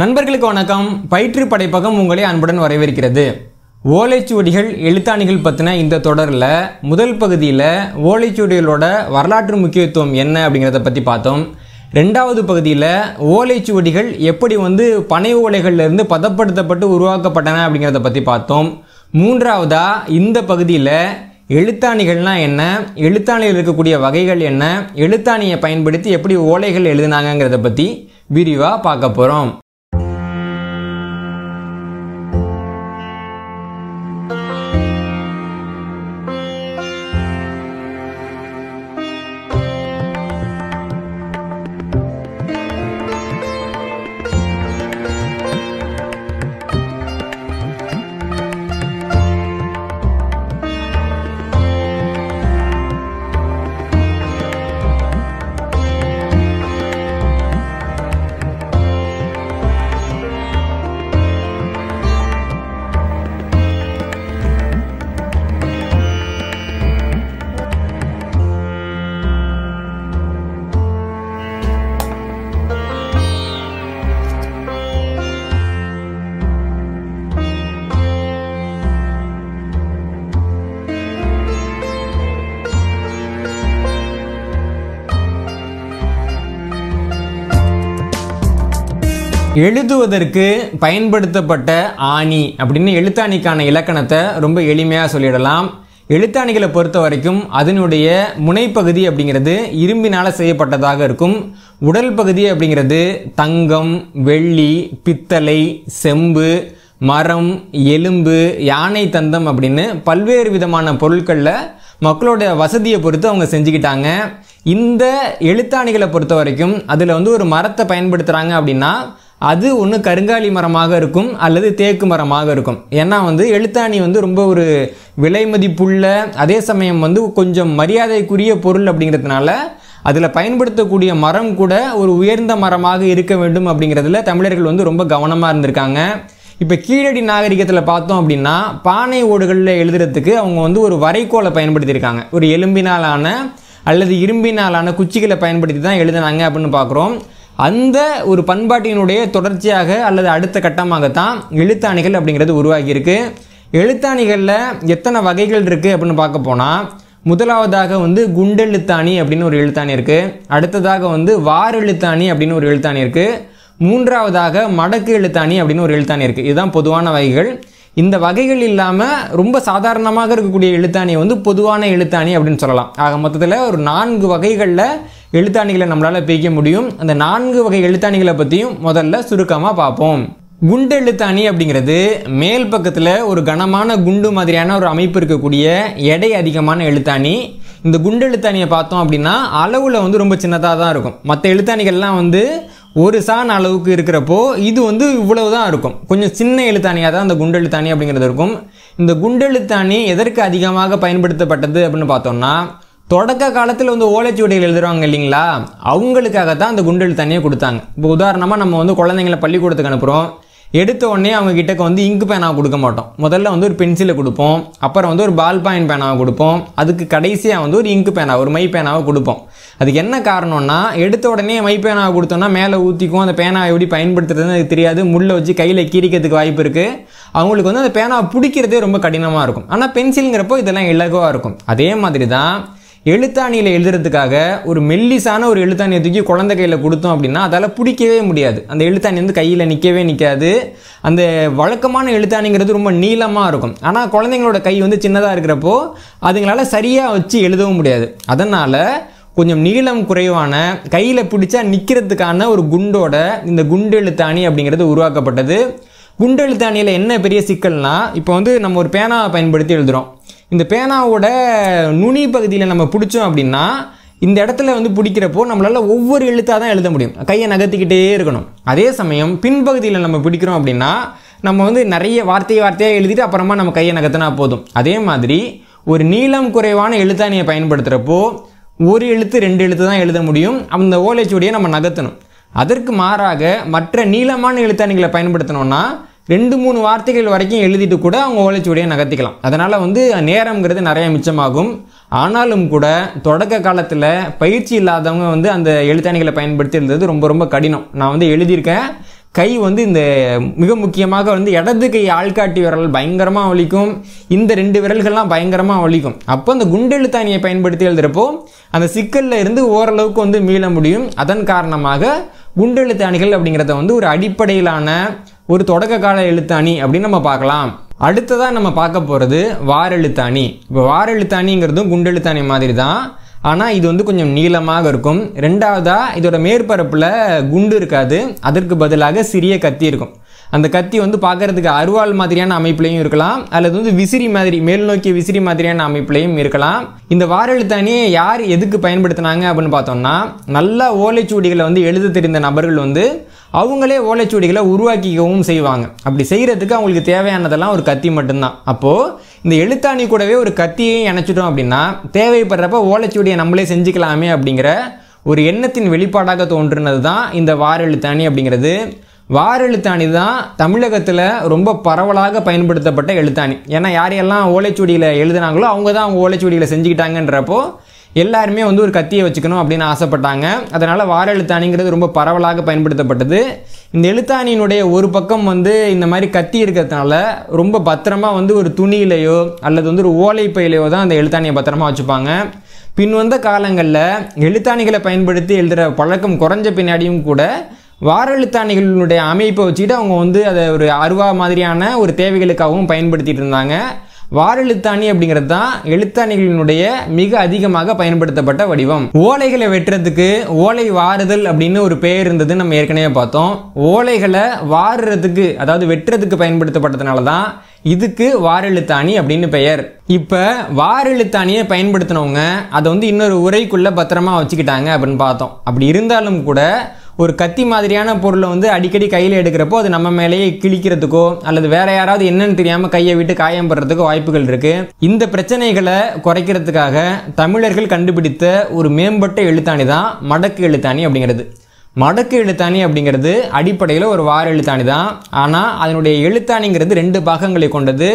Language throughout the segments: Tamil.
நண்பர்களுக்கு வணக்கம் பயிற்று படைப்பகம் உங்களை அன்புடன் வரவேற்கிறது ஓலைச்சுவடிகள் எழுத்தாணிகள் பற்றின இந்த தொடரில் முதல் பகுதியில் ஓலைச்சுவடிகளோட வரலாற்று முக்கியத்துவம் என்ன அப்படிங்கிறத பற்றி பார்த்தோம் ரெண்டாவது பகுதியில் ஓலைச்சுவடிகள் எப்படி வந்து பனை ஓலைகள்லேருந்து பதப்படுத்தப்பட்டு உருவாக்கப்பட்டன அப்படிங்கிறத பற்றி பார்த்தோம் மூன்றாவதாக இந்த பகுதியில் எழுத்தாணிகள்னால் என்ன எழுத்தாணியில் இருக்கக்கூடிய வகைகள் என்ன எழுத்தாணியை பயன்படுத்தி எப்படி ஓலைகள் எழுதினாங்கிறத பற்றி விரிவாக பார்க்க போகிறோம் எழுதுவதற்கு பயன்படுத்தப்பட்ட ஆணி அப்படின்னு எழுத்தாணிக்கான இலக்கணத்தை ரொம்ப எளிமையாக சொல்லிடலாம் எழுத்தாணிகளை பொறுத்த வரைக்கும் அதனுடைய முனைப்பகுதி அப்படிங்கிறது இரும்பினால் செய்யப்பட்டதாக இருக்கும் உடல் பகுதி அப்படிங்கிறது தங்கம் வெள்ளி பித்தளை செம்பு மரம் எலும்பு யானை தந்தம் அப்படின்னு பல்வேறு விதமான பொருட்களில் மக்களோட வசதியை பொறுத்து அவங்க செஞ்சுக்கிட்டாங்க இந்த எழுத்தாணிகளை பொறுத்த வரைக்கும் அதில் வந்து ஒரு மரத்தை பயன்படுத்துகிறாங்க அப்படின்னா அது ஒன்று கருங்காலி மரமாக இருக்கும் அல்லது தேக்கு மரமாக இருக்கும் ஏன்னா வந்து எழுத்தாணி வந்து ரொம்ப ஒரு விலை மதிப்புள்ள அதே சமயம் வந்து கொஞ்சம் மரியாதைக்குரிய பொருள் அப்படிங்கிறதுனால அதில் பயன்படுத்தக்கூடிய மரம் கூட ஒரு உயர்ந்த மரமாக இருக்க வேண்டும் அப்படிங்கிறதுல தமிழர்கள் வந்து ரொம்ப கவனமாக இருந்திருக்காங்க இப்போ கீழடி நாகரிகத்தில் பார்த்தோம் அப்படின்னா பானை ஓடுகளில் எழுதுறதுக்கு அவங்க வந்து ஒரு வரைக்கோலை பயன்படுத்தியிருக்காங்க ஒரு எலும்பினாலான அல்லது இரும்பினாலான குச்சிகளை பயன்படுத்தி தான் எழுதினாங்க அப்படின்னு பார்க்குறோம் அந்த ஒரு பண்பாட்டினுடைய தொடர்ச்சியாக அல்லது அடுத்த கட்டமாகத்தான் எழுத்தாணிகள் அப்படிங்கிறது உருவாகியிருக்கு எழுத்தாணிகளில் எத்தனை வகைகள் இருக்குது அப்படின்னு பார்க்க போனால் முதலாவதாக வந்து குண்டெழுத்தாணி அப்படின்னு ஒரு எழுத்தாணி இருக்குது அடுத்ததாக வந்து வாரெழுத்தாணி அப்படின்னு ஒரு எழுத்தாணி இருக்குது மூன்றாவதாக மடக்கு எழுத்தாணி அப்படின்னு ஒரு எழுத்தாணி இருக்குது இதுதான் பொதுவான வகைகள் இந்த வகைகள் இல்லாமல் ரொம்ப சாதாரணமாக இருக்கக்கூடிய எழுத்தாணியை வந்து பொதுவான எழுத்தாணி அப்படின்னு சொல்லலாம் ஆக மொத்தத்தில் ஒரு நான்கு வகைகளில் எழுத்தாணிகளை நம்மளால் பிரிக்க முடியும் அந்த நான்கு வகை எழுத்தாணிகளை பற்றியும் முதல்ல சுருக்கமாக பார்ப்போம் குண்டு எழுத்தாணி அப்படிங்கிறது மேல் பக்கத்தில் ஒரு கனமான குண்டு மாதிரியான ஒரு அமைப்பு இருக்கக்கூடிய எடை அதிகமான எழுத்தாணி இந்த குண்டு எழுத்தாணியை பார்த்தோம் அப்படின்னா அளவில் வந்து ரொம்ப சின்னதாக தான் இருக்கும் மற்ற எழுத்தாணிகள்லாம் வந்து ஒரு சான் அளவுக்கு இருக்கிறப்போ இது வந்து இவ்வளவு தான் இருக்கும் கொஞ்சம் சின்ன எழுத்தாணியாக தான் அந்த குண்டெழுத்தாணி அப்படிங்கிறது இருக்கும் இந்த குண்டெழுத்தாணி எதற்கு அதிகமாக பயன்படுத்தப்பட்டது அப்படின்னு பார்த்தோம்னா தொடக்க காலத்தில் வந்து ஓலைச்சுவடிகள் எழுதுறாங்க இல்லைங்களா அவங்களுக்காக தான் அந்த குண்டெழுத்தாணியை கொடுத்தாங்க இப்போ உதாரணமாக நம்ம வந்து குழந்தைங்களை பள்ளிக்கூடத்துக்கு அனுப்புகிறோம் எடுத்த உடனே அவங்க கிட்டக்கு வந்து இங்கு பேனாவை கொடுக்க மாட்டோம் முதல்ல வந்து ஒரு பென்சிலை கொடுப்போம் அப்புறம் வந்து ஒரு பால் பாயிண்ட் பேனாவை கொடுப்போம் அதுக்கு கடைசியாக வந்து ஒரு இங்கு பேனா ஒரு மை பேனாவை கொடுப்போம் அதுக்கு என்ன காரணம்னா எடுத்த உடனே மை பேனாவை கொடுத்தோம்னா மேலே ஊற்றிக்கும் அந்த பேனாவை எப்படி பயன்படுத்துறதுன்னு அதுக்கு தெரியாது முள்ளை வச்சு கையில் கீரிக்கிறதுக்கு வாய்ப்பு இருக்குது அவங்களுக்கு வந்து அந்த பேனாவை பிடிக்கிறதே ரொம்ப கடினமாக இருக்கும் ஆனால் பென்சிலுங்கிறப்போ இதெல்லாம் இலகுவாக இருக்கும் அதே மாதிரி தான் எழுத்தாணியில் எழுதுறதுக்காக ஒரு மெல்லிசான ஒரு எழுத்தாணியை தூக்கி குழந்தை கையில் கொடுத்தோம் அப்படின்னா அதால் பிடிக்கவே முடியாது அந்த எழுத்தாணி வந்து கையில் நிற்கவே நிற்காது அந்த வழக்கமான எழுத்தாணிங்கிறது ரொம்ப நீளமாக இருக்கும் ஆனால் குழந்தைங்களோட கை வந்து சின்னதாக இருக்கிறப்போ அதுங்களால் சரியாக வச்சு எழுதவும் முடியாது அதனால் கொஞ்சம் நீளம் குறைவான கையில் பிடிச்சா நிற்கிறதுக்கான ஒரு குண்டோட இந்த குண்டு எழுத்தாணி அப்படிங்கிறது உருவாக்கப்பட்டது குண்டெழுத்து அணியில் என்ன பெரிய சிக்கல்னா இப்போ வந்து நம்ம ஒரு பேனாவை பயன்படுத்தி எழுதுகிறோம் இந்த பேனாவோட நுனி பகுதியில் நம்ம பிடிச்சோம் அப்படின்னா இந்த இடத்துல வந்து பிடிக்கிறப்போ நம்மளால் ஒவ்வொரு எழுத்தாக தான் எழுத முடியும் கையை நகர்த்திக்கிட்டே இருக்கணும் அதே சமயம் பின்பகுதியில் நம்ம பிடிக்கிறோம் அப்படின்னா நம்ம வந்து நிறைய வார்த்தை வார்த்தையாக எழுதிட்டு அப்புறமா நம்ம கையை நகர்த்தினா போதும் அதே மாதிரி ஒரு நீளம் குறைவான எழுத்தாணியை பயன்படுத்துகிறப்போ ஒரு எழுத்து ரெண்டு எழுத்து தான் எழுத முடியும் அந்த ஓலைச்சுவடியை நம்ம நகர்த்தணும் அதற்கு மாறாக மற்ற நீளமான எழுத்தாணிகளை பயன்படுத்தணும்னா ரெண்டு மூணு வார்த்தைகள் வரைக்கும் எழுதிட்டு கூட அவங்க ஓலைச்சுவடியை நகர்த்திக்கலாம் அதனால் வந்து நேரம்ங்கிறது நிறைய மிச்சமாகும் ஆனாலும் கூட தொடக்க காலத்தில் பயிற்சி இல்லாதவங்க வந்து அந்த எழுத்தாணிகளை பயன்படுத்தி இருந்தது ரொம்ப ரொம்ப கடினம் நான் வந்து எழுதியிருக்கேன் கை வந்து இந்த மிக முக்கியமாக வந்து இடது கை ஆள்காட்டி விரல் பயங்கரமாக வலிக்கும் இந்த ரெண்டு விரல்கள்லாம் பயங்கரமாக ஒழிக்கும் அப்போ அந்த குண்டெழுத்தாணியை பயன்படுத்தி எழுதுகிறப்போ அந்த சிக்கலில் இருந்து ஓரளவுக்கு வந்து மீள முடியும் அதன் காரணமாக குண்டெழுத்தாணிகள் அப்படிங்கிறத வந்து ஒரு அடிப்படையிலான ஒரு தொடக்க கால எழுத்தாணி அப்படின்னு நம்ம பார்க்கலாம் அடுத்ததாக நம்ம பார்க்க போகிறது வாரெழுத்தாணி இப்போ வாரெழுத்தாணிங்கிறதும் குண்டெழுத்தாணி மாதிரி தான் ஆனால் இது வந்து கொஞ்சம் நீளமாக இருக்கும் ரெண்டாவதாக இதோட மேற்பரப்பில் குண்டு இருக்காது அதற்கு பதிலாக சிறிய கத்தி இருக்கும் அந்த கத்தி வந்து பார்க்குறதுக்கு அருவாள் மாதிரியான அமைப்புலையும் இருக்கலாம் அல்லது வந்து விசிறி மாதிரி மேல் விசிறி மாதிரியான அமைப்புலையும் இருக்கலாம் இந்த வாரெழுத்தானே யார் எதுக்கு பயன்படுத்தினாங்க அப்படின்னு பார்த்தோம்னா நல்ல ஓலைச்சுவடிகளை வந்து எழுத தெரிந்த நபர்கள் வந்து அவங்களே ஓலைச்சுவடிகளை உருவாக்கிக்கவும் செய்வாங்க அப்படி செய்கிறதுக்கு அவங்களுக்கு தேவையானதெல்லாம் ஒரு கத்தி மட்டும்தான் அப்போது இந்த எழுத்தாணி கூடவே ஒரு கத்தியையும் இணைச்சிட்டோம் அப்படின்னா தேவைப்படுறப்ப ஓலைச்சுவடியை நம்மளே செஞ்சுக்கலாமே அப்படிங்கிற ஒரு எண்ணத்தின் வெளிப்பாடாக தோன்றினது தான் இந்த வாரெழுத்தாணி அப்படிங்கிறது வாரெழுத்தாணி தான் தமிழகத்தில் ரொம்ப பரவலாக பயன்படுத்தப்பட்ட எழுத்தாணி ஏன்னா யாரையெல்லாம் ஓலைச்சுவடியில் எழுதுனாங்களோ அவங்க தான் அவங்க ஓலைச்சுவடியில் செஞ்சுக்கிட்டாங்கன்றப்போ எல்லாருமே வந்து ஒரு கத்தியை வச்சுக்கணும் அப்படின்னு ஆசைப்பட்டாங்க அதனால் வாரெழுத்தாணிங்கிறது ரொம்ப பரவலாக பயன்படுத்தப்பட்டது இந்த எழுத்தாணியினுடைய ஒரு பக்கம் வந்து இந்த மாதிரி கத்தி இருக்கிறதுனால ரொம்ப பத்திரமா வந்து ஒரு துணியிலையோ அல்லது வந்து ஒரு ஓலை பையிலையோ தான் அந்த எழுத்தாணியை பத்திரமா வச்சுப்பாங்க பின்வந்த காலங்களில் எழுத்தாணிகளை பயன்படுத்தி எழுதுகிற பழக்கம் குறைஞ்ச பின்னாடியும் கூட வார எழுத்தாணிகளுடைய அமைப்பை வச்சுக்கிட்டு அவங்க வந்து அதை ஒரு அருவா மாதிரியான ஒரு தேவைகளுக்காகவும் பயன்படுத்திகிட்டு இருந்தாங்க வாரெழுத்தாணி அப்படிங்கிறது தான் எழுத்தாணிகளினுடைய மிக அதிகமாக பயன்படுத்தப்பட்ட வடிவம் ஓலைகளை வெட்டுறதுக்கு ஓலை வாறுதல் அப்படின்னு ஒரு பெயர் இருந்தது நம்ம ஏற்கனவே பார்த்தோம் ஓலைகளை வாறுறதுக்கு அதாவது வெட்டுறதுக்கு பயன்படுத்தப்பட்டதுனால தான் இதுக்கு வாரெழுத்தாணி அப்படின்னு பெயர் இப்போ வாரெழுத்தாணியை பயன்படுத்தினவங்க அதை வந்து இன்னொரு உரைக்குள்ளே பத்திரமா வச்சுக்கிட்டாங்க அப்படின்னு பார்த்தோம் அப்படி இருந்தாலும் கூட ஒரு கத்தி மாதிரியான பொருளை வந்து அடிக்கடி கையில் எடுக்கிறப்போ அது நம்ம மேலேயே கிழிக்கிறதுக்கோ அல்லது வேறு யாராவது என்னன்னு தெரியாமல் கையை விட்டு காயம் படுறதுக்கோ வாய்ப்புகள் இருக்குது இந்த பிரச்சனைகளை குறைக்கிறதுக்காக தமிழர்கள் கண்டுபிடித்த ஒரு மேம்பட்ட எழுத்தாணி தான் மடக்கு எழுத்தாணி அப்படிங்கிறது மடக்கு எழுத்தாணி அப்படிங்கிறது அடிப்படையில் ஒரு வார எழுத்தாணி தான் ஆனால் அதனுடைய எழுத்தாணிங்கிறது ரெண்டு பாகங்களை கொண்டது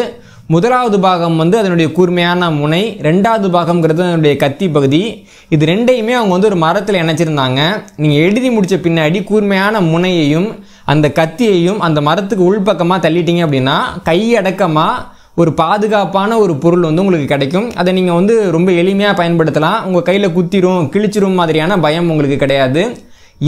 முதலாவது பாகம் வந்து அதனுடைய கூர்மையான முனை ரெண்டாவது பாகம்ங்கிறது அதனுடைய கத்தி பகுதி இது ரெண்டையுமே அவங்க வந்து ஒரு மரத்தில் இணைச்சிருந்தாங்க நீங்கள் எழுதி முடித்த பின்னாடி கூர்மையான முனையையும் அந்த கத்தியையும் அந்த மரத்துக்கு உள்பக்கமாக தள்ளிட்டீங்க அப்படின்னா கையடக்கமாக ஒரு பாதுகாப்பான ஒரு பொருள் வந்து உங்களுக்கு கிடைக்கும் அதை நீங்கள் வந்து ரொம்ப எளிமையாக பயன்படுத்தலாம் உங்கள் கையில் குத்திரும் கிழிச்சிரும் மாதிரியான பயம் உங்களுக்கு கிடையாது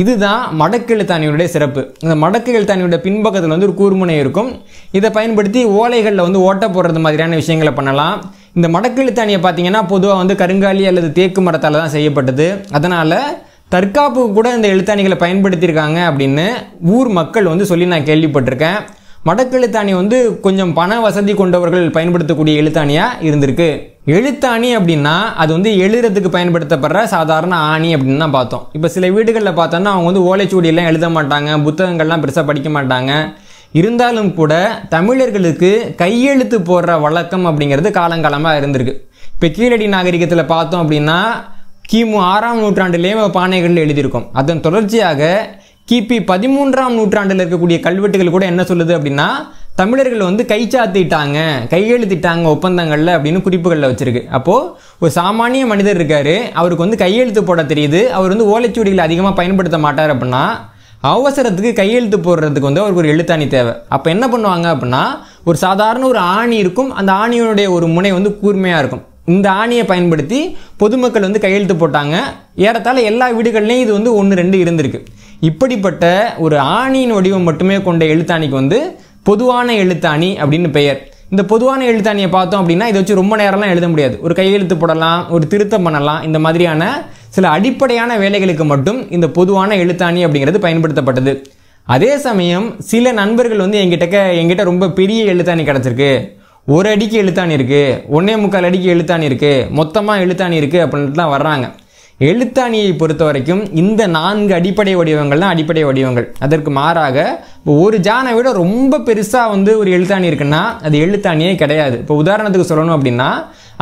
இதுதான் மடக்கு எழுத்தாணியுடைய சிறப்பு இந்த மடக்கு எழுத்தாணியுடைய பின்பக்கத்தில் வந்து ஒரு கூர்முனை இருக்கும் இதை பயன்படுத்தி ஓலைகளில் வந்து ஓட்ட போடுறது மாதிரியான விஷயங்களை பண்ணலாம் இந்த மடக்கு எழுத்தாணியை பார்த்தீங்கன்னா பொதுவாக வந்து கருங்காலி அல்லது தேக்கு மரத்தால் தான் செய்யப்பட்டது அதனால் தற்காப்புக்கு கூட இந்த எழுத்தாணிகளை பயன்படுத்தியிருக்காங்க அப்படின்னு ஊர் மக்கள் வந்து சொல்லி நான் கேள்விப்பட்டிருக்கேன் மடக்கு எழுத்தாணி வந்து கொஞ்சம் பண வசதி கொண்டவர்கள் பயன்படுத்தக்கூடிய எழுத்தாணியாக இருந்திருக்கு எழுத்தாணி அப்படின்னா அது வந்து எழுதுறதுக்கு பயன்படுத்தப்படுற சாதாரண ஆணி அப்படின்னு தான் பார்த்தோம் இப்போ சில வீடுகளில் பார்த்தோன்னா அவங்க வந்து ஓலைச்சுவடியெல்லாம் எழுத மாட்டாங்க புத்தகங்கள்லாம் பெருசாக படிக்க மாட்டாங்க இருந்தாலும் கூட தமிழர்களுக்கு கையெழுத்து போடுற வழக்கம் அப்படிங்கிறது காலங்காலமாக இருந்திருக்கு இப்போ கீழடி நாகரிகத்தில் பார்த்தோம் அப்படின்னா கிமு ஆறாம் நூற்றாண்டுலேயே பானைகள் எழுதியிருக்கோம் அதன் தொடர்ச்சியாக கிபி பதிமூன்றாம் நூற்றாண்டில் இருக்கக்கூடிய கல்வெட்டுகள் கூட என்ன சொல்லுது அப்படின்னா தமிழர்கள் வந்து சாத்திட்டாங்க கையெழுத்திட்டாங்க ஒப்பந்தங்களில் அப்படின்னு குறிப்புகளில் வச்சிருக்கு அப்போது ஒரு சாமானிய மனிதர் இருக்கார் அவருக்கு வந்து கையெழுத்து போட தெரியுது அவர் வந்து ஓலைச்சுவடிகளை அதிகமாக பயன்படுத்த மாட்டார் அப்படின்னா அவசரத்துக்கு கையெழுத்து போடுறதுக்கு வந்து அவருக்கு ஒரு எழுத்தாணி தேவை அப்போ என்ன பண்ணுவாங்க அப்படின்னா ஒரு சாதாரண ஒரு ஆணி இருக்கும் அந்த ஆணியினுடைய ஒரு முனை வந்து கூர்மையாக இருக்கும் இந்த ஆணியை பயன்படுத்தி பொதுமக்கள் வந்து கையெழுத்து போட்டாங்க ஏறத்தாழ எல்லா வீடுகள்லேயும் இது வந்து ஒன்று ரெண்டு இருந்திருக்கு இப்படிப்பட்ட ஒரு ஆணியின் வடிவம் மட்டுமே கொண்ட எழுத்தாணிக்கு வந்து பொதுவான எழுத்தாணி அப்படின்னு பெயர் இந்த பொதுவான எழுத்தாணியை பார்த்தோம் அப்படின்னா இதை வச்சு ரொம்ப நேரம்லாம் எழுத முடியாது ஒரு கையெழுத்து போடலாம் ஒரு திருத்தம் பண்ணலாம் இந்த மாதிரியான சில அடிப்படையான வேலைகளுக்கு மட்டும் இந்த பொதுவான எழுத்தாணி அப்படிங்கிறது பயன்படுத்தப்பட்டது அதே சமயம் சில நண்பர்கள் வந்து எங்கிட்டக்க எங்கிட்ட ரொம்ப பெரிய எழுத்தாணி கிடச்சிருக்கு ஒரு அடிக்கு எழுத்தாணி இருக்குது ஒன்றே முக்கால் அடிக்கு எழுத்தாணி இருக்குது மொத்தமாக எழுத்தாணி இருக்குது அப்படின்ட்டுலாம் வர்றாங்க எழுத்தாணியை பொறுத்த வரைக்கும் இந்த நான்கு அடிப்படை வடிவங்கள் தான் அடிப்படை வடிவங்கள் அதற்கு மாறாக ஒரு ஜானை விட ரொம்ப பெருசாக வந்து ஒரு எழுத்தாணி இருக்குன்னா அது எழுத்தாணியே கிடையாது இப்போ உதாரணத்துக்கு சொல்லணும் அப்படின்னா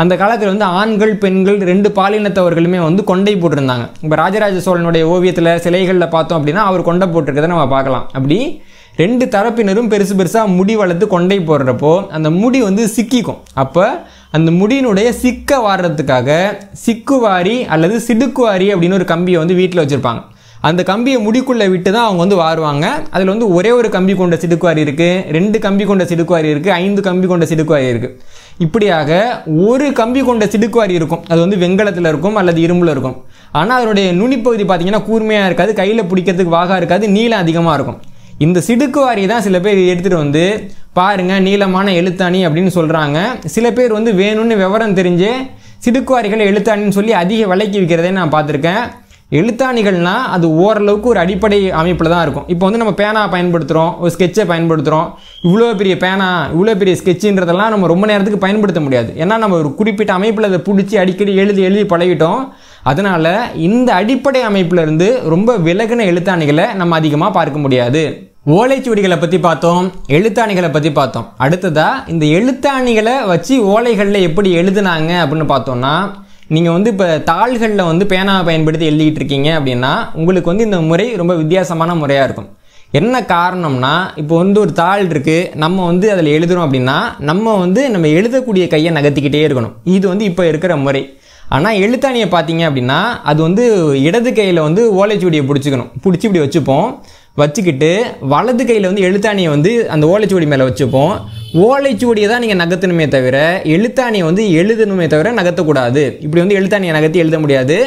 அந்த காலத்தில் வந்து ஆண்கள் பெண்கள் ரெண்டு பாலினத்தவர்களுமே வந்து கொண்டை போட்டிருந்தாங்க இப்போ ராஜராஜ சோழனுடைய ஓவியத்தில் சிலைகளில் பார்த்தோம் அப்படின்னா அவர் கொண்டை போட்டிருக்கிறத நம்ம பார்க்கலாம் அப்படி ரெண்டு தரப்பினரும் பெருசு பெருசாக முடி வளர்த்து கொண்டை போடுறப்போ அந்த முடி வந்து சிக்கிக்கும் அப்போ அந்த முடியினுடைய சிக்க வாடுறதுக்காக சிக்குவாரி அல்லது சிடுக்குவாரி அப்படின்னு ஒரு கம்பியை வந்து வீட்டில் வச்சுருப்பாங்க அந்த கம்பியை முடிக்குள்ளே விட்டு தான் அவங்க வந்து வாருவாங்க அதில் வந்து ஒரே ஒரு கம்பி கொண்ட சிடுக்குவாரி இருக்குது ரெண்டு கம்பி கொண்ட சிடுக்குவாரி இருக்குது ஐந்து கம்பி கொண்ட சிடுக்குவாரி இருக்குது இப்படியாக ஒரு கம்பி கொண்ட சிடுக்குவாரி இருக்கும் அது வந்து வெங்கலத்தில் இருக்கும் அல்லது இரும்பில் இருக்கும் ஆனால் அதனுடைய நுனிப்பகுதி பார்த்திங்கன்னா கூர்மையாக இருக்காது கையில் பிடிக்கிறதுக்கு வாகாக இருக்காது நீளம் அதிகமாக இருக்கும் இந்த சிடுக்கு வாரி தான் சில பேர் எடுத்துகிட்டு வந்து பாருங்கள் நீளமான எழுத்தாணி அப்படின்னு சொல்கிறாங்க சில பேர் வந்து வேணும்னு விவரம் தெரிஞ்சு சிடுக்குவாரிகளை எழுத்தாணின்னு சொல்லி அதிக விலைக்கு விற்கிறதே நான் பார்த்துருக்கேன் எழுத்தாணிகள்னால் அது ஓரளவுக்கு ஒரு அடிப்படை அமைப்பில் தான் இருக்கும் இப்போ வந்து நம்ம பேனா பயன்படுத்துகிறோம் ஒரு ஸ்கெட்சை பயன்படுத்துகிறோம் இவ்வளோ பெரிய பேனா இவ்வளோ பெரிய ஸ்கெட்சுன்றதெல்லாம் நம்ம ரொம்ப நேரத்துக்கு பயன்படுத்த முடியாது ஏன்னா நம்ம ஒரு குறிப்பிட்ட அமைப்பில் அதை பிடிச்சி அடிக்கடி எழுதி எழுதி பழகிட்டோம் அதனால் இந்த அடிப்படை அமைப்பிலிருந்து ரொம்ப விலகின எழுத்தாணிகளை நம்ம அதிகமாக பார்க்க முடியாது ஓலைச்சுவடிகளை பற்றி பார்த்தோம் எழுத்தாணிகளை பற்றி பார்த்தோம் அடுத்ததாக இந்த எழுத்தாணிகளை வச்சு ஓலைகளில் எப்படி எழுதுனாங்க அப்படின்னு பார்த்தோம்னா நீங்கள் வந்து இப்போ தாள்களில் வந்து பேனாவை பயன்படுத்தி எழுதிக்கிட்டு இருக்கீங்க அப்படின்னா உங்களுக்கு வந்து இந்த முறை ரொம்ப வித்தியாசமான முறையாக இருக்கும் என்ன காரணம்னா இப்போ வந்து ஒரு தாள் இருக்குது நம்ம வந்து அதில் எழுதுகிறோம் அப்படின்னா நம்ம வந்து நம்ம எழுதக்கூடிய கையை நகர்த்திக்கிட்டே இருக்கணும் இது வந்து இப்போ இருக்கிற முறை ஆனால் எழுத்தாணியை பார்த்தீங்க அப்படின்னா அது வந்து இடது கையில் வந்து ஓலைச்சுவடியை பிடிச்சிக்கணும் பிடிச்சி இப்படி வச்சுப்போம் வச்சுக்கிட்டு வலது கையில் வந்து எழுத்தாணியை வந்து அந்த ஓலைச்சுவடி மேலே வச்சுப்போம் ஓலைச்சுவடியை தான் நீங்கள் நகர்த்தணுமே தவிர எழுத்தாணியை வந்து எழுதணுமே தவிர நகர்த்தக்கூடாது இப்படி வந்து எழுத்தாணியை நகர்த்தி எழுத முடியாது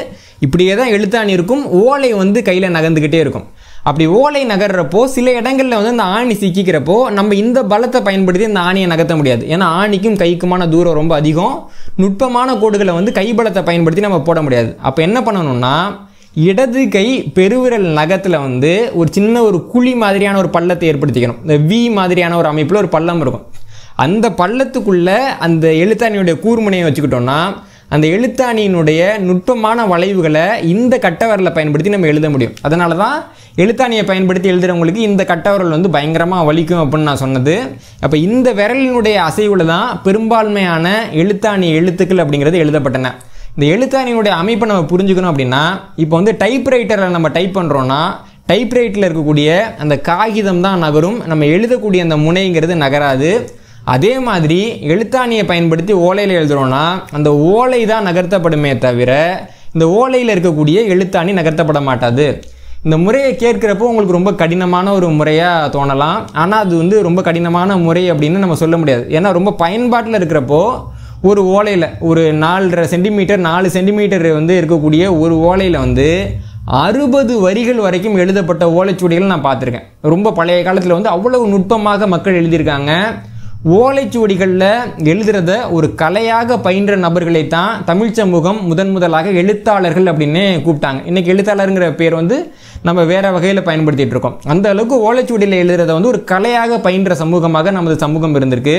இப்படியே தான் எழுத்தாணி இருக்கும் ஓலை வந்து கையில் நகர்ந்துக்கிட்டே இருக்கும் அப்படி ஓலை நகர்றப்போ சில இடங்களில் வந்து இந்த ஆணி சிக்கிக்கிறப்போ நம்ம இந்த பலத்தை பயன்படுத்தி இந்த ஆணியை நகர்த்த முடியாது ஏன்னா ஆணிக்கும் கைக்குமான தூரம் ரொம்ப அதிகம் நுட்பமான கோடுகளை வந்து கை பலத்தை பயன்படுத்தி நம்ம போட முடியாது அப்போ என்ன பண்ணணும்னா இடது கை பெருவிரல் நகத்தில் வந்து ஒரு சின்ன ஒரு குழி மாதிரியான ஒரு பள்ளத்தை ஏற்படுத்திக்கணும் இந்த வி மாதிரியான ஒரு அமைப்பில் ஒரு பள்ளம் இருக்கும் அந்த பள்ளத்துக்குள்ளே அந்த எழுத்தாணியுடைய கூர்முனையை வச்சுக்கிட்டோம்னா அந்த எழுத்தாணியினுடைய நுட்பமான வளைவுகளை இந்த கட்டவரில் பயன்படுத்தி நம்ம எழுத முடியும் அதனால தான் எழுத்தாணியை பயன்படுத்தி எழுதுகிறவங்களுக்கு இந்த கட்டவரல் வந்து பயங்கரமாக வலிக்கும் அப்படின்னு நான் சொன்னது அப்போ இந்த விரலினுடைய அசைவில் தான் பெரும்பான்மையான எழுத்தாணி எழுத்துக்கள் அப்படிங்கிறது எழுதப்பட்டன இந்த எழுத்தாணியினுடைய அமைப்பை நம்ம புரிஞ்சுக்கணும் அப்படின்னா இப்போ வந்து டைப்ரைட்டரில் நம்ம டைப் பண்ணுறோன்னா டைப்ரைட்டில் இருக்கக்கூடிய அந்த காகிதம் தான் நகரும் நம்ம எழுதக்கூடிய அந்த முனைங்கிறது நகராது அதே மாதிரி எழுத்தாணியை பயன்படுத்தி ஓலையில் எழுதுகிறோன்னா அந்த ஓலை தான் நகர்த்தப்படுமே தவிர இந்த ஓலையில் இருக்கக்கூடிய எழுத்தாணி நகர்த்தப்பட மாட்டாது இந்த முறையை கேட்குறப்போ உங்களுக்கு ரொம்ப கடினமான ஒரு முறையாக தோணலாம் ஆனால் அது வந்து ரொம்ப கடினமான முறை அப்படின்னு நம்ம சொல்ல முடியாது ஏன்னா ரொம்ப பயன்பாட்டில் இருக்கிறப்போ ஒரு ஓலையில் ஒரு நாலரை சென்டிமீட்டர் நாலு சென்டிமீட்டர் வந்து இருக்கக்கூடிய ஒரு ஓலையில் வந்து அறுபது வரிகள் வரைக்கும் எழுதப்பட்ட ஓலைச்சுவடிகள் நான் பார்த்துருக்கேன் ரொம்ப பழைய காலத்தில் வந்து அவ்வளவு நுட்பமாக மக்கள் எழுதியிருக்காங்க ஓலைச்சுவடிகளில் எழுதுறத ஒரு கலையாக பயின்ற நபர்களை தான் தமிழ் சமூகம் முதன் முதலாக எழுத்தாளர்கள் அப்படின்னு கூப்பிட்டாங்க இன்றைக்கி எழுத்தாளருங்கிற பேர் வந்து நம்ம வேறு வகையில் பயன்படுத்திகிட்டு இருக்கோம் அந்த அளவுக்கு ஓலைச்சுவடியில் எழுதுறத வந்து ஒரு கலையாக பயின்ற சமூகமாக நமது சமூகம் இருந்திருக்கு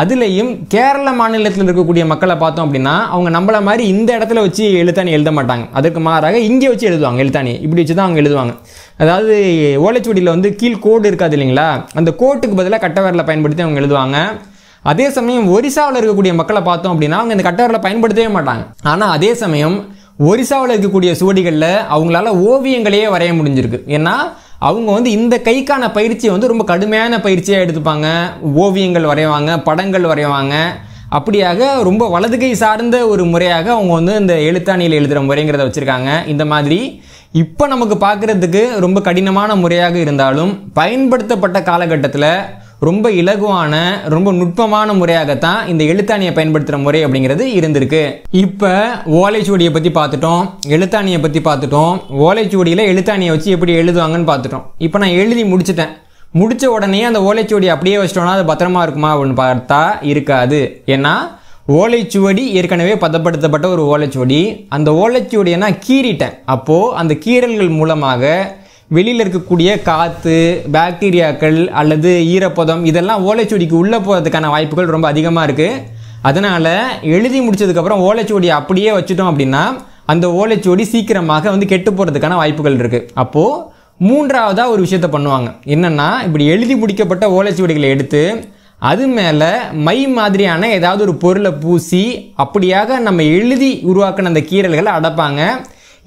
அதுலேயும் கேரள மாநிலத்தில் இருக்கக்கூடிய மக்களை பார்த்தோம் அப்படின்னா அவங்க நம்மளை மாதிரி இந்த இடத்துல வச்சு எழுத்தாணி எழுத மாட்டாங்க அதுக்கு மாறாக இங்கே வச்சு எழுதுவாங்க எழுத்தாணி இப்படி வச்சு தான் அவங்க எழுதுவாங்க அதாவது ஓலைச்சுவடியில் வந்து கீழ் கோடு இருக்காது இல்லைங்களா அந்த கோட்டுக்கு பதிலாக கட்டவரில் பயன்படுத்தி அவங்க எழுதுவாங்க அதே சமயம் ஒரிசாவில் இருக்கக்கூடிய மக்களை பார்த்தோம் அப்படின்னா அவங்க இந்த கட்டவரில் பயன்படுத்தவே மாட்டாங்க ஆனால் அதே சமயம் ஒரிசாவில் இருக்கக்கூடிய சுவடிகளில் அவங்களால ஓவியங்களையே வரைய முடிஞ்சிருக்கு ஏன்னா அவங்க வந்து இந்த கைக்கான பயிற்சியை வந்து ரொம்ப கடுமையான பயிற்சியாக எடுத்துப்பாங்க ஓவியங்கள் வரைவாங்க படங்கள் வரைவாங்க அப்படியாக ரொம்ப வலது கை சார்ந்த ஒரு முறையாக அவங்க வந்து இந்த எழுத்தாணியில் எழுதுகிற முறைங்கிறத வச்சுருக்காங்க இந்த மாதிரி இப்போ நமக்கு பார்க்குறதுக்கு ரொம்ப கடினமான முறையாக இருந்தாலும் பயன்படுத்தப்பட்ட காலகட்டத்தில் ரொம்ப இலகுவான ரொம்ப நுட்பமான முறையாகத்தான் இந்த எழுத்தாணியை பயன்படுத்துகிற முறை அப்படிங்கிறது இருந்திருக்கு இப்போ ஓலைச்சுவடியை பற்றி பார்த்துட்டோம் எழுத்தாணியை பற்றி பார்த்துட்டோம் ஓலைச்சுவடியில் எழுத்தாணியை வச்சு எப்படி எழுதுவாங்கன்னு பார்த்துட்டோம் இப்போ நான் எழுதி முடிச்சிட்டேன் முடித்த உடனே அந்த ஓலைச்சுவடி அப்படியே வச்சிட்டோம்னா அது பத்திரமா இருக்குமா அப்படின்னு பார்த்தா இருக்காது ஏன்னா ஓலைச்சுவடி ஏற்கனவே பதப்படுத்தப்பட்ட ஒரு ஓலைச்சுவடி அந்த ஓலைச்சுவடியை நான் கீறிட்டேன் அப்போது அந்த கீறல்கள் மூலமாக வெளியில் இருக்கக்கூடிய காற்று பாக்டீரியாக்கள் அல்லது ஈரப்பதம் இதெல்லாம் ஓலைச்சுவடிக்கு உள்ளே போகிறதுக்கான வாய்ப்புகள் ரொம்ப அதிகமாக இருக்குது அதனால் எழுதி முடித்ததுக்கப்புறம் ஓலைச்சுவடி அப்படியே வச்சுட்டோம் அப்படின்னா அந்த ஓலைச்சுவடி சீக்கிரமாக வந்து கெட்டு போகிறதுக்கான வாய்ப்புகள் இருக்குது அப்போது மூன்றாவதாக ஒரு விஷயத்த பண்ணுவாங்க என்னென்னா இப்படி எழுதி முடிக்கப்பட்ட ஓலைச்சுவடிகளை எடுத்து அது மேலே மை மாதிரியான ஏதாவது ஒரு பொருளை பூசி அப்படியாக நம்ம எழுதி உருவாக்கின அந்த கீரல்களை அடைப்பாங்க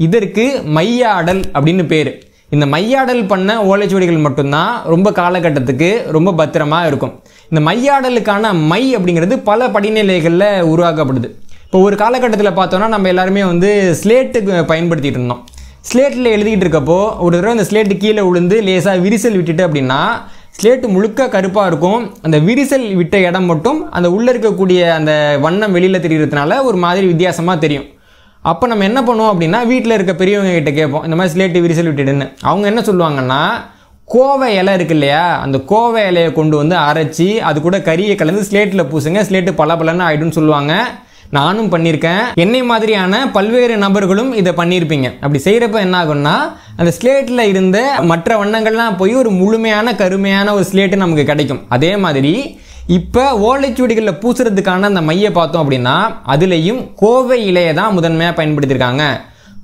இதற்கு மையாடல் அப்படின்னு பேர் இந்த மையாடல் பண்ண ஓலைச்சுவடிகள் மட்டும்தான் ரொம்ப காலகட்டத்துக்கு ரொம்ப பத்திரமாக இருக்கும் இந்த மையாடலுக்கான மை அப்படிங்கிறது பல படிநிலைகளில் உருவாக்கப்படுது இப்போ ஒரு காலகட்டத்தில் பார்த்தோன்னா நம்ம எல்லாருமே வந்து ஸ்லேட்டுக்கு பயன்படுத்திகிட்டு இருந்தோம் ஸ்லேட்டில் எழுதிக்கிட்டு இருக்கப்போ ஒரு தடவை அந்த ஸ்லேட்டு கீழே உளுந்து லேசாக விரிசல் விட்டுட்டு அப்படின்னா ஸ்லேட்டு முழுக்க கருப்பாக இருக்கும் அந்த விரிசல் விட்ட இடம் மட்டும் அந்த உள்ளே இருக்கக்கூடிய அந்த வண்ணம் வெளியில் தெரிகிறதுனால ஒரு மாதிரி வித்தியாசமாக தெரியும் அப்போ நம்ம என்ன பண்ணுவோம் அப்படின்னா வீட்டில் இருக்க பெரியவங்க கிட்ட கேட்போம் இந்த மாதிரி ஸ்லேட்டு விரிசல் விட்டுடுன்னு அவங்க என்ன சொல்லுவாங்கன்னா கோவை இலை இருக்கு இல்லையா அந்த கோவை இலையை கொண்டு வந்து அரைச்சி அது கூட கறியை கலந்து ஸ்லேட்டில் பூசுங்க ஸ்லேட்டு பல பலன்னு ஆகிடும்னு சொல்லுவாங்க நானும் பண்ணியிருக்கேன் என்னை மாதிரியான பல்வேறு நபர்களும் இதை பண்ணியிருப்பீங்க அப்படி செய்கிறப்ப என்ன ஆகும்னா அந்த ஸ்லேட்டில் இருந்த மற்ற வண்ணங்கள்லாம் போய் ஒரு முழுமையான கருமையான ஒரு ஸ்லேட்டு நமக்கு கிடைக்கும் அதே மாதிரி இப்போ ஓலைச்சுவடிகளில் பூசுறதுக்கான அந்த மையை பார்த்தோம் அப்படின்னா அதுலேயும் கோவை இலையை தான் முதன்மையாக பயன்படுத்தியிருக்காங்க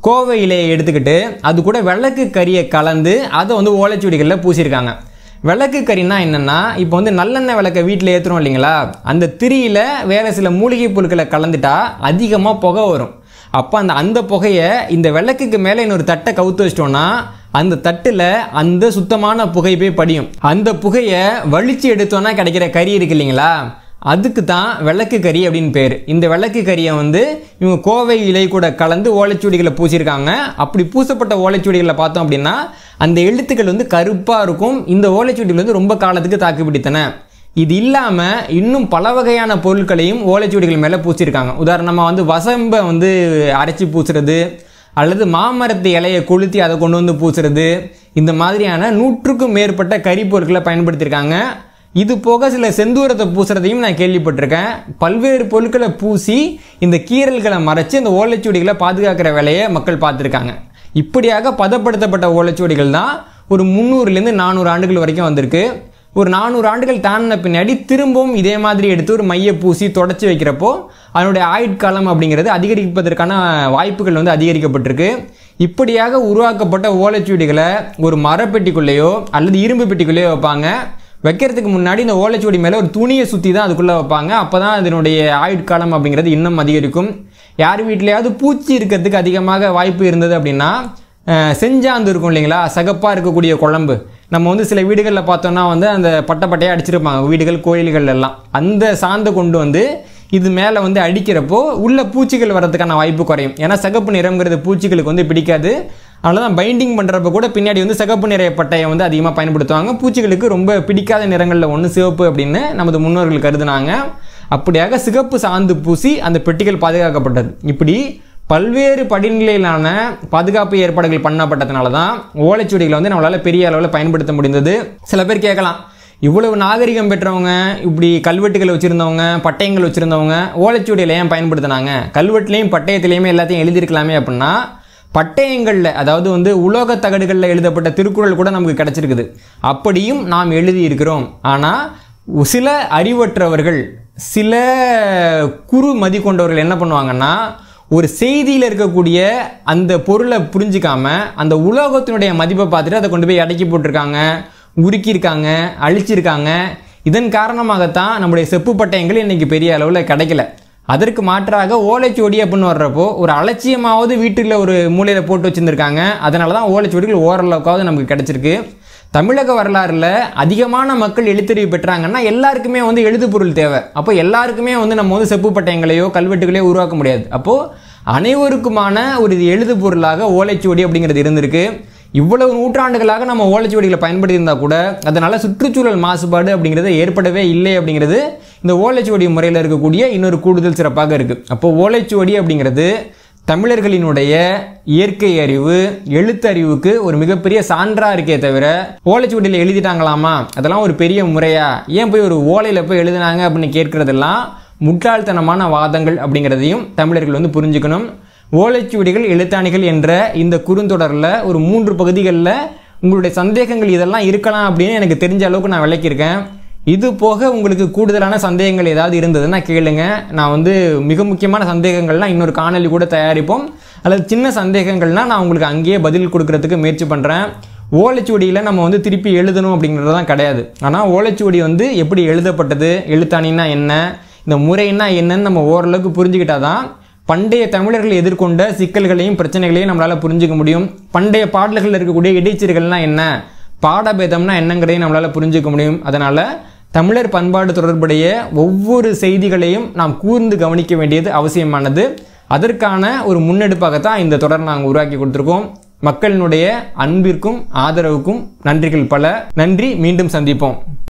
கோவை இலையை எடுத்துக்கிட்டு அது கூட விளக்கு கறியை கலந்து அதை வந்து ஓலைச்சுவடிகளில் பூசியிருக்காங்க விளக்கு கறினா என்னென்னா இப்போ வந்து நல்லெண்ணெய் விளக்கை வீட்டில் ஏற்றுறோம் இல்லைங்களா அந்த திரியில் வேறு சில மூலிகை பொருட்களை கலந்துட்டா அதிகமாக புகை வரும் அப்போ அந்த அந்த புகையை இந்த விளக்குக்கு மேலே இன்னொரு தட்டை கவுத்து வச்சிட்டோன்னா அந்த தட்டில் அந்த சுத்தமான புகை போய் படியும் அந்த புகையை வலிச்சு எடுத்தோன்னா கிடைக்கிற கறி இருக்கு இல்லைங்களா அதுக்கு தான் விளக்கு கறி அப்படின்னு பேர் இந்த விளக்கு கறியை வந்து இவங்க கோவை இலை கூட கலந்து ஓலைச்சுவடிகளை பூசியிருக்காங்க அப்படி பூசப்பட்ட ஓலைச்சுவடிகளை பார்த்தோம் அப்படின்னா அந்த எழுத்துக்கள் வந்து கருப்பாக இருக்கும் இந்த ஓலைச்சுவடிகள் வந்து ரொம்ப காலத்துக்கு தாக்கு பிடித்தன இது இல்லாமல் இன்னும் பல வகையான பொருட்களையும் ஓலைச்சுவடிகள் மேலே பூசியிருக்காங்க உதாரணமாக வந்து வசம்பை வந்து அரைச்சி பூசுறது அல்லது மாமரத்து இலையை கொளுத்தி அதை கொண்டு வந்து பூசுறது இந்த மாதிரியான நூற்றுக்கும் மேற்பட்ட கறி பொருட்களை பயன்படுத்தியிருக்காங்க இது போக சில செந்தூரத்தை பூசுறதையும் நான் கேள்விப்பட்டிருக்கேன் பல்வேறு பொருட்களை பூசி இந்த கீரல்களை மறைச்சி இந்த ஓலைச்சுவடிகளை பாதுகாக்கிற வேலையை மக்கள் பார்த்துருக்காங்க இப்படியாக பதப்படுத்தப்பட்ட ஓலைச்சுவடிகள் தான் ஒரு முந்நூறுலேருந்து நானூறு ஆண்டுகள் வரைக்கும் வந்திருக்கு ஒரு நானூறு ஆண்டுகள் தாண்டின பின்னாடி திரும்பவும் இதே மாதிரி எடுத்து ஒரு மைய பூசி தொடச்சி வைக்கிறப்போ அதனுடைய ஆயுட்காலம் அப்படிங்கிறது அதிகரிப்பதற்கான வாய்ப்புகள் வந்து அதிகரிக்கப்பட்டிருக்கு இப்படியாக உருவாக்கப்பட்ட ஓலைச்சுவடிகளை ஒரு மரப்பெட்டிக்குள்ளேயோ அல்லது இரும்பு பெட்டிக்குள்ளேயோ வைப்பாங்க வைக்கிறதுக்கு முன்னாடி இந்த ஓலைச்சுவடி மேலே ஒரு துணியை சுற்றி தான் அதுக்குள்ளே வைப்பாங்க அப்போ தான் அதனுடைய ஆயுட்காலம் அப்படிங்கிறது இன்னும் அதிகரிக்கும் யார் வீட்லையாவது பூச்சி இருக்கிறதுக்கு அதிகமாக வாய்ப்பு இருந்தது அப்படின்னா செஞ்சாந்து இருக்கும் இல்லைங்களா சகப்பாக இருக்கக்கூடிய குழம்பு நம்ம வந்து சில வீடுகளில் பார்த்தோன்னா வந்து அந்த பட்டை பட்டையாக அடிச்சிருப்பாங்க வீடுகள் கோயில்கள் எல்லாம் அந்த சாந்து கொண்டு வந்து இது மேலே வந்து அடிக்கிறப்போ உள்ள பூச்சிகள் வர்றதுக்கான வாய்ப்பு குறையும் ஏன்னா சகப்பு நிறம்ங்கிறது பூச்சிகளுக்கு வந்து பிடிக்காது அதனால தான் பைண்டிங் பண்ணுறப்ப கூட பின்னாடி வந்து சகப்பு நிறைய பட்டையை வந்து அதிகமாக பயன்படுத்துவாங்க பூச்சிகளுக்கு ரொம்ப பிடிக்காத நிறங்களில் ஒன்று சிவப்பு அப்படின்னு நமது முன்னோர்கள் கருதுனாங்க அப்படியாக சிகப்பு சாந்து பூசி அந்த பெட்டிகள் பாதுகாக்கப்பட்டது இப்படி பல்வேறு படிநிலையிலான பாதுகாப்பு ஏற்பாடுகள் பண்ணப்பட்டதுனால தான் ஓலைச்சுவடிகளை வந்து நம்மளால் பெரிய அளவில் பயன்படுத்த முடிந்தது சில பேர் கேட்கலாம் இவ்வளவு நாகரிகம் பெற்றவங்க இப்படி கல்வெட்டுகள் வச்சுருந்தவங்க பட்டயங்கள் வச்சுருந்தவங்க ஓலைச்சுவடியில் ஏன் பயன்படுத்தினாங்க கல்வெட்டுலேயும் பட்டயத்திலையுமே எல்லாத்தையும் எழுதியிருக்கலாமே அப்படின்னா பட்டயங்களில் அதாவது வந்து உலோக தகடுகளில் எழுதப்பட்ட திருக்குறள் கூட நமக்கு கிடச்சிருக்குது அப்படியும் நாம் எழுதியிருக்கிறோம் ஆனால் சில அறிவற்றவர்கள் சில குறு மதி கொண்டவர்கள் என்ன பண்ணுவாங்கன்னா ஒரு செய்தியில் இருக்கக்கூடிய அந்த பொருளை புரிஞ்சிக்காம அந்த உலோகத்தினுடைய மதிப்பை பார்த்துட்டு அதை கொண்டு போய் அடக்கி போட்டிருக்காங்க உருக்கியிருக்காங்க அழிச்சிருக்காங்க இதன் காரணமாகத்தான் நம்முடைய செப்பு பட்டயங்கள் இன்றைக்கி பெரிய அளவில் கிடைக்கல அதற்கு மாற்றாக ஓலைச்சுவடி அப்படின்னு வர்றப்போ ஒரு அலட்சியமாவது வீட்டில் ஒரு மூலையில் போட்டு வச்சுருந்துருக்காங்க அதனால தான் ஓலைச்சுவடிகள் ஓரளவுக்காவது நமக்கு கிடச்சிருக்கு தமிழக வரலாறில் அதிகமான மக்கள் எழுத்தறிவு பெற்றாங்கன்னா எல்லாருக்குமே வந்து எழுதுப்பொருள் தேவை அப்போ எல்லாருக்குமே வந்து நம்ம வந்து செப்பு பட்டயங்களையோ கல்வெட்டுகளையோ உருவாக்க முடியாது அப்போது அனைவருக்குமான ஒரு இது பொருளாக ஓலைச்சுவடி அப்படிங்கிறது இருந்திருக்கு இவ்வளவு நூற்றாண்டுகளாக நம்ம ஓலைச்சுவடிகளை இருந்தால் கூட அதனால் சுற்றுச்சூழல் மாசுபாடு அப்படிங்கிறது ஏற்படவே இல்லை அப்படிங்கிறது இந்த ஓலைச்சுவடி முறையில் இருக்கக்கூடிய இன்னொரு கூடுதல் சிறப்பாக இருக்குது அப்போது ஓலைச்சுவடி அப்படிங்கிறது தமிழர்களினுடைய இயற்கை அறிவு எழுத்தறிவுக்கு ஒரு மிகப்பெரிய சான்றாக இருக்கே தவிர ஓலைச்சுவடியில் எழுதிட்டாங்களாமா அதெல்லாம் ஒரு பெரிய முறையா ஏன் போய் ஒரு ஓலையில் போய் எழுதினாங்க அப்படின்னு கேட்குறதெல்லாம் முட்டாள்தனமான வாதங்கள் அப்படிங்கிறதையும் தமிழர்கள் வந்து புரிஞ்சுக்கணும் ஓலைச்சுவடிகள் எழுத்தாணிகள் என்ற இந்த குறுந்தொடரில் ஒரு மூன்று பகுதிகளில் உங்களுடைய சந்தேகங்கள் இதெல்லாம் இருக்கலாம் அப்படின்னு எனக்கு தெரிஞ்ச அளவுக்கு நான் விளக்கியிருக்கேன் இது போக உங்களுக்கு கூடுதலான சந்தேகங்கள் ஏதாவது இருந்ததுன்னா கேளுங்க நான் வந்து மிக முக்கியமான சந்தேகங்கள்லாம் இன்னொரு காணொலி கூட தயாரிப்போம் அல்லது சின்ன சந்தேகங்கள்னால் நான் உங்களுக்கு அங்கேயே பதில் கொடுக்குறதுக்கு முயற்சி பண்ணுறேன் ஓலைச்சுவடியில் நம்ம வந்து திருப்பி எழுதணும் அப்படிங்கிறது தான் கிடையாது ஆனால் ஓலைச்சுவடி வந்து எப்படி எழுதப்பட்டது எழுத்தாணின்னா என்ன இந்த முறைன்னா என்னன்னு நம்ம ஓரளவுக்கு புரிஞ்சுக்கிட்டா தான் பண்டைய தமிழர்கள் எதிர்கொண்ட சிக்கல்களையும் பிரச்சனைகளையும் நம்மளால் புரிஞ்சுக்க முடியும் பண்டைய பாடல்களில் இருக்கக்கூடிய இடைச்சீர்கள்னால் என்ன பாடபேதம்னா என்னங்கிறதையும் நம்மளால் புரிஞ்சுக்க முடியும் அதனால் தமிழர் பண்பாடு தொடர்புடைய ஒவ்வொரு செய்திகளையும் நாம் கூர்ந்து கவனிக்க வேண்டியது அவசியமானது அதற்கான ஒரு முன்னெடுப்பாகத்தான் இந்த தொடர் நாங்கள் உருவாக்கி கொடுத்துருக்கோம் மக்களினுடைய அன்பிற்கும் ஆதரவுக்கும் நன்றிகள் பல நன்றி மீண்டும் சந்திப்போம்